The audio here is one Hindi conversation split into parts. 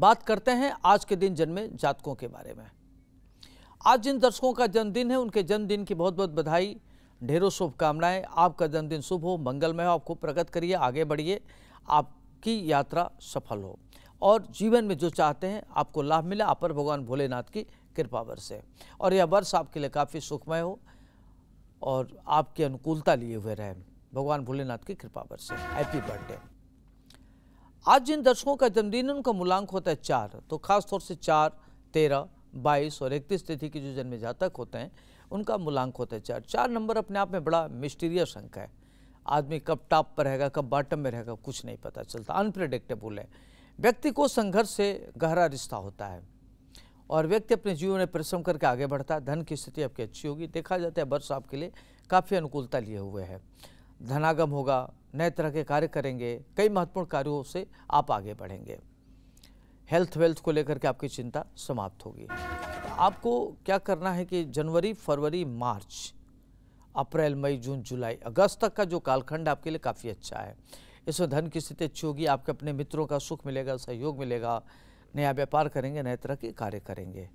बात करते हैं आज के दिन जन्मे जातकों के बारे में आज जिन दर्शकों का जन्मदिन है उनके जन्मदिन की बहुत बहुत बधाई ढेरों शुभकामनाएं आपका जन्मदिन शुभ हो मंगलमय हो आपको प्रगत करिए आगे बढ़िए आपकी यात्रा सफल हो और जीवन में जो चाहते हैं आपको लाभ मिले आप पर भगवान भोलेनाथ की कृपा वर्ष है और यह वर्ष आपके लिए काफ़ी सुखमय हो और आपकी अनुकूलता लिए हुए रहें भगवान भोलेनाथ की कृपा वर्ष है हैप्पी बर्थडे आज जिन दर्शकों का जन्मदिन है उनका मूलांक होता है चार तो खास तौर से चार तेरह बाईस और इकतीस तिथि के जो जन्म जातक होते हैं उनका मूलांक होता है चार चार नंबर अपने आप में बड़ा मिस्टीरियस अंक है आदमी कब टॉप पर रहेगा कब बॉटम में रहेगा कुछ नहीं पता चलता अनप्रडिक्टेबल है व्यक्ति को संघर्ष से गहरा रिश्ता होता है और व्यक्ति अपने जीवन में परिश्रम करके आगे बढ़ता है धन की स्थिति आपकी अच्छी होगी देखा जाता है वर्ष आपके लिए काफ़ी अनुकूलता लिए हुए है धनागम होगा नए तरह के कार्य करेंगे कई महत्वपूर्ण कार्यों से आप आगे बढ़ेंगे हेल्थ वेल्थ को लेकर के आपकी चिंता समाप्त होगी आपको क्या करना है कि जनवरी फरवरी मार्च अप्रैल मई जून जुलाई अगस्त तक का जो कालखंड आपके लिए काफ़ी अच्छा है इसमें धन की स्थिति अच्छी होगी आपके अपने मित्रों का सुख मिलेगा सहयोग मिलेगा नया व्यापार करेंगे नए तरह के कार्य करेंगे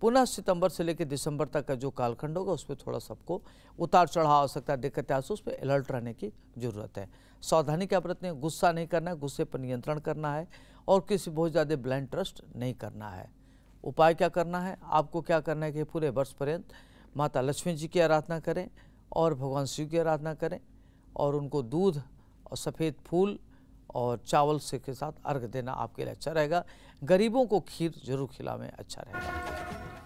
पुनः सितंबर से लेकर दिसंबर तक का जो कालखंड होगा उसमें थोड़ा सबको उतार चढ़ाव आ सकता है दिक्कतें आ उस पर अलर्ट रहने की जरूरत है सावधानी क्या बरतनी गुस्सा नहीं करना है गुस्से पर नियंत्रण करना है और किसी बहुत ज़्यादा ब्लाइंड ट्रस्ट नहीं करना है उपाय क्या करना है आपको क्या करना है कि पूरे वर्ष पर्यंत माता लक्ष्मी जी की आराधना करें और भगवान शिव की आराधना करें और उनको दूध और सफ़ेद फूल और चावल से के साथ अर्घ देना आपके लिए अच्छा रहेगा गरीबों को खीर जरूर खिलावें अच्छा रहेगा